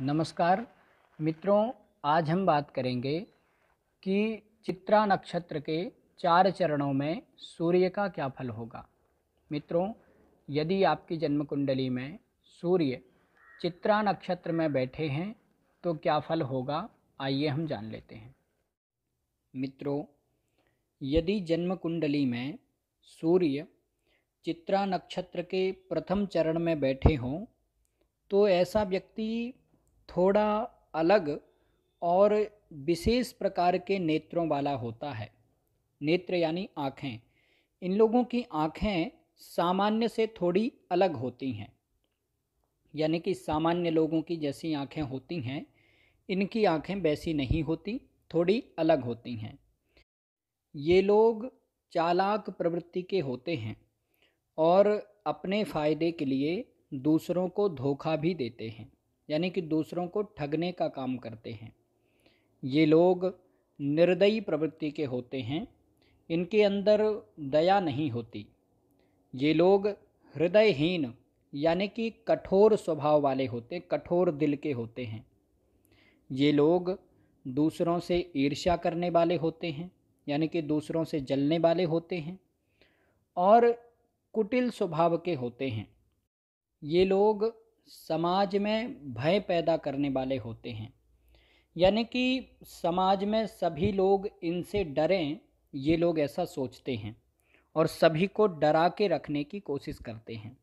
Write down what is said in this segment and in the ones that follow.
नमस्कार मित्रों आज हम बात करेंगे कि चित्रा नक्षत्र के चार चरणों में सूर्य का क्या फल होगा मित्रों यदि आपकी जन्म कुंडली में सूर्य चित्रा नक्षत्र में बैठे हैं तो क्या फल होगा आइए हम जान लेते हैं मित्रों यदि जन्म कुंडली में सूर्य चित्रा नक्षत्र के प्रथम चरण में बैठे हों तो ऐसा व्यक्ति थोड़ा अलग और विशेष प्रकार के नेत्रों वाला होता है नेत्र यानी आँखें इन लोगों की आँखें सामान्य से थोड़ी अलग होती हैं यानी कि सामान्य लोगों की जैसी आँखें होती हैं इनकी आँखें वैसी नहीं होती थोड़ी अलग होती हैं ये लोग चालाक प्रवृत्ति के होते हैं और अपने फ़ायदे के लिए दूसरों को धोखा भी देते हैं यानी कि दूसरों को ठगने का काम करते हैं ये लोग निर्दयी प्रवृत्ति के होते हैं इनके अंदर दया नहीं होती ये लोग हृदयहीन यानी कि कठोर स्वभाव वाले होते कठोर दिल के होते हैं ये लोग दूसरों से ईर्ष्या करने वाले होते हैं यानी कि दूसरों से जलने वाले होते हैं और कुटिल स्वभाव के होते हैं ये लोग समाज में भय पैदा करने वाले होते हैं यानी कि समाज में सभी लोग इनसे डरें ये लोग ऐसा सोचते हैं और सभी को डरा के रखने की कोशिश करते हैं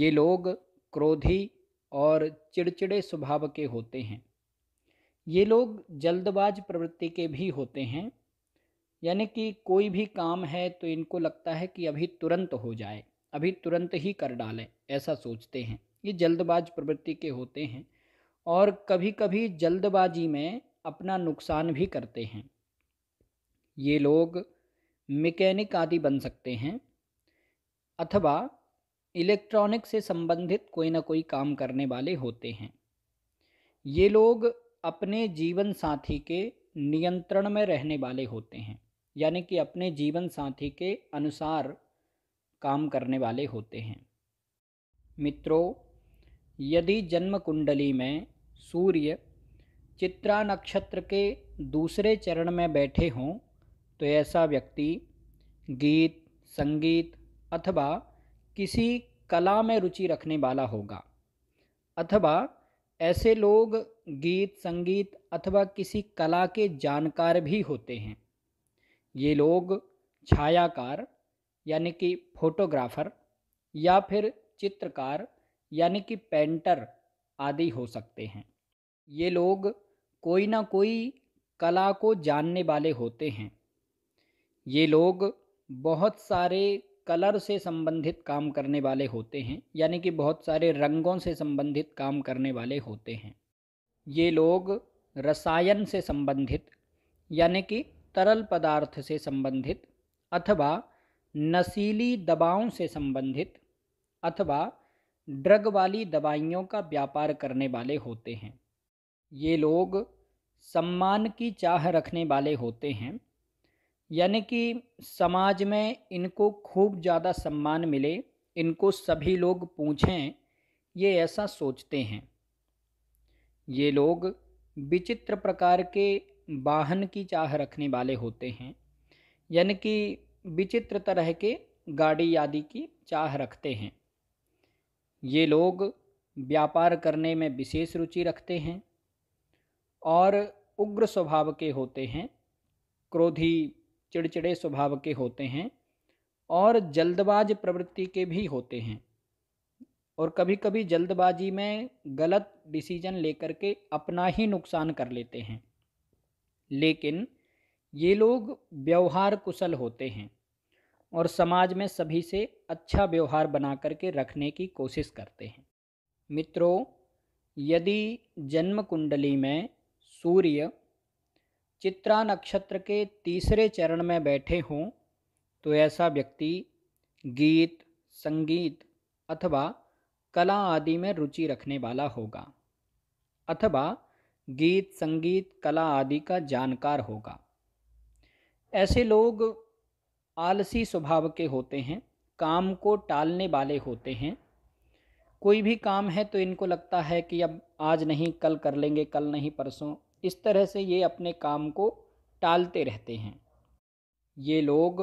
ये लोग क्रोधी और चिड़चिड़े स्वभाव के होते हैं ये लोग जल्दबाज प्रवृत्ति के भी होते हैं यानी कि कोई भी काम है तो इनको लगता है कि अभी तुरंत हो जाए अभी तुरंत ही कर डालें ऐसा सोचते हैं ये जल्दबाज प्रवृत्ति के होते हैं और कभी कभी जल्दबाजी में अपना नुकसान भी करते हैं ये लोग मैकेनिक आदि बन सकते हैं अथवा इलेक्ट्रॉनिक से संबंधित कोई ना कोई काम करने वाले होते हैं ये लोग अपने जीवन साथी के नियंत्रण में रहने वाले होते हैं यानी कि अपने जीवन साथी के अनुसार काम करने वाले होते हैं मित्रों यदि जन्म कुंडली में सूर्य चित्रा नक्षत्र के दूसरे चरण में बैठे हों तो ऐसा व्यक्ति गीत संगीत अथवा किसी कला में रुचि रखने वाला होगा अथवा ऐसे लोग गीत संगीत अथवा किसी कला के जानकार भी होते हैं ये लोग छायाकार यानी कि फोटोग्राफर या फिर चित्रकार यानी कि पेंटर आदि हो सकते हैं ये लोग कोई ना कोई कला को जानने वाले होते हैं ये लोग बहुत सारे कलर से संबंधित काम करने वाले होते हैं यानी कि बहुत सारे रंगों से संबंधित काम करने वाले होते हैं ये लोग रसायन से संबंधित यानी कि तरल पदार्थ से संबंधित अथवा नशीली दवाओं से संबंधित अथवा ड्रग वाली दवाइयों का व्यापार करने वाले होते हैं ये लोग सम्मान की चाह रखने वाले होते हैं यानी कि समाज में इनको खूब ज़्यादा सम्मान मिले इनको सभी लोग पूछें ये ऐसा सोचते हैं ये लोग विचित्र प्रकार के वाहन की चाह रखने वाले होते हैं यानी कि विचित्र तरह के गाड़ी आदि की चाह रखते हैं ये लोग व्यापार करने में विशेष रुचि रखते हैं और उग्र स्वभाव के होते हैं क्रोधी चिड़चिड़े स्वभाव के होते हैं और जल्दबाज प्रवृत्ति के भी होते हैं और कभी कभी जल्दबाजी में गलत डिसीजन लेकर के अपना ही नुकसान कर लेते हैं लेकिन ये लोग व्यवहार कुशल होते हैं और समाज में सभी से अच्छा व्यवहार बना करके रखने की कोशिश करते हैं मित्रों यदि जन्म कुंडली में सूर्य चित्रा नक्षत्र के तीसरे चरण में बैठे हों तो ऐसा व्यक्ति गीत संगीत अथवा कला आदि में रुचि रखने वाला होगा अथवा गीत संगीत कला आदि का जानकार होगा ऐसे लोग आलसी स्वभाव के होते हैं काम को टालने वाले होते हैं कोई भी काम है तो इनको लगता है कि अब आज नहीं कल कर लेंगे कल नहीं परसों इस तरह से ये अपने काम को टालते रहते हैं ये लोग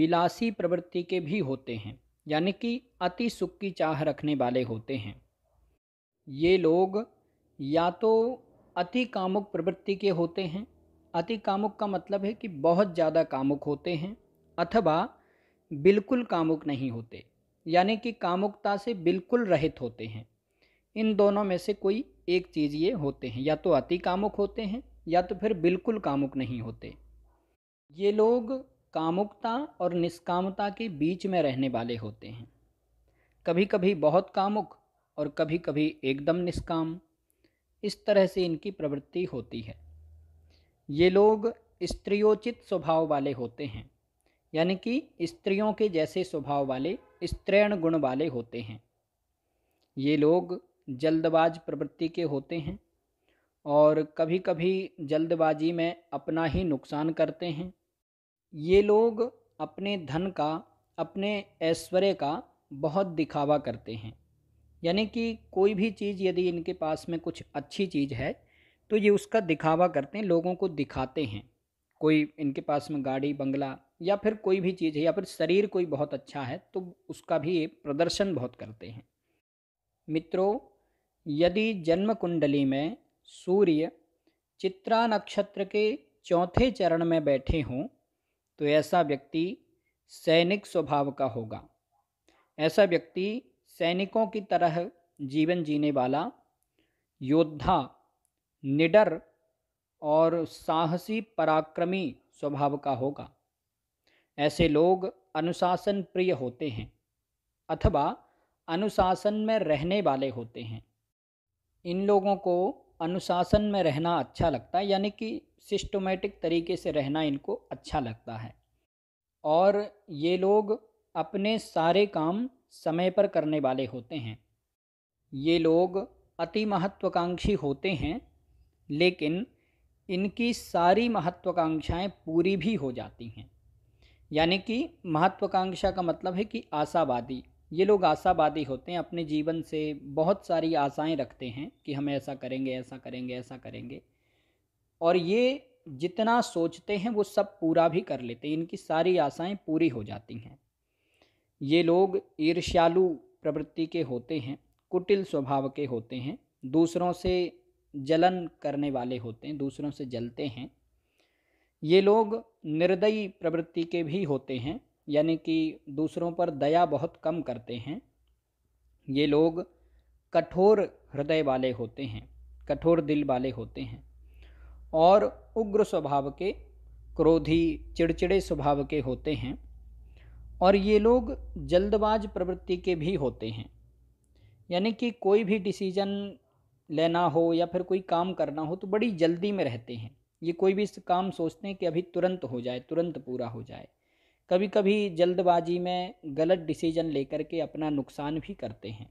बिलासी प्रवृत्ति के भी होते हैं यानी कि अति सुख की चाह रखने वाले होते हैं ये लोग या तो अति कामुक प्रवृत्ति के होते हैं अति कामुक का मतलब है कि बहुत ज़्यादा कामुक होते हैं अथवा बिल्कुल कामुक नहीं होते यानी कि कामुकता से बिल्कुल रहित होते हैं इन दोनों में से कोई एक चीज़ ये होते हैं या तो अति कामुक होते हैं या तो फिर बिल्कुल कामुक नहीं होते ये लोग कामुकता और निष्कामता के बीच में रहने वाले होते हैं कभी कभी बहुत कामुक और कभी कभी एकदम निष्काम इस तरह से इनकी प्रवृत्ति होती है ये लोग स्त्रियोचित स्वभाव वाले होते हैं यानी कि स्त्रियों के जैसे स्वभाव वाले स्त्रैण गुण वाले होते हैं ये लोग जल्दबाज प्रवृत्ति के होते हैं और कभी कभी जल्दबाजी में अपना ही नुकसान करते हैं ये लोग अपने धन का अपने ऐश्वर्य का बहुत दिखावा करते हैं यानी कि कोई भी चीज़ यदि इनके पास में कुछ अच्छी चीज़ है तो ये उसका दिखावा करते हैं लोगों को दिखाते हैं कोई इनके पास में गाड़ी बंगला या फिर कोई भी चीज़ है या फिर शरीर कोई बहुत अच्छा है तो उसका भी प्रदर्शन बहुत करते हैं मित्रों यदि जन्म कुंडली में सूर्य चित्रा नक्षत्र के चौथे चरण में बैठे हों तो ऐसा व्यक्ति सैनिक स्वभाव का होगा ऐसा व्यक्ति सैनिकों की तरह जीवन जीने वाला योद्धा निडर और साहसी पराक्रमी स्वभाव का होगा ऐसे लोग अनुशासन प्रिय होते हैं अथवा अनुशासन में रहने वाले होते हैं इन लोगों को अनुशासन में रहना अच्छा लगता है यानी कि सिस्टमेटिक तरीके से रहना इनको अच्छा लगता है और ये लोग अपने सारे काम समय पर करने वाले होते हैं ये लोग अति महत्वाकांक्षी होते हैं लेकिन इनकी सारी महत्वाकांक्षाएं पूरी भी हो जाती हैं यानी कि महत्वाकांक्षा का मतलब है कि आशावादी ये लोग आशावादी होते हैं अपने जीवन से बहुत सारी आशाएं रखते हैं कि हम ऐसा करेंगे ऐसा करेंगे ऐसा करेंगे और ये जितना सोचते हैं वो सब पूरा भी कर लेते हैं इनकी सारी आशाएं पूरी हो जाती हैं ये लोग ईर्ष्यालु प्रवृत्ति के होते हैं कुटिल स्वभाव के होते हैं दूसरों से जलन करने वाले होते हैं दूसरों से जलते हैं ये लोग निर्दयी प्रवृत्ति के भी होते हैं यानी कि दूसरों पर दया बहुत कम करते हैं ये लोग कठोर हृदय वाले होते हैं कठोर दिल वाले होते हैं और उग्र स्वभाव के क्रोधी चिड़चिड़े स्वभाव के होते हैं और ये लोग जल्दबाज प्रवृत्ति के भी होते हैं यानी कि कोई भी डिसीजन लेना हो या फिर कोई काम करना हो तो बड़ी जल्दी में रहते हैं ये कोई भी काम सोचते हैं कि अभी तुरंत हो जाए तुरंत पूरा हो जाए कभी कभी जल्दबाजी में गलत डिसीजन लेकर के अपना नुकसान भी करते हैं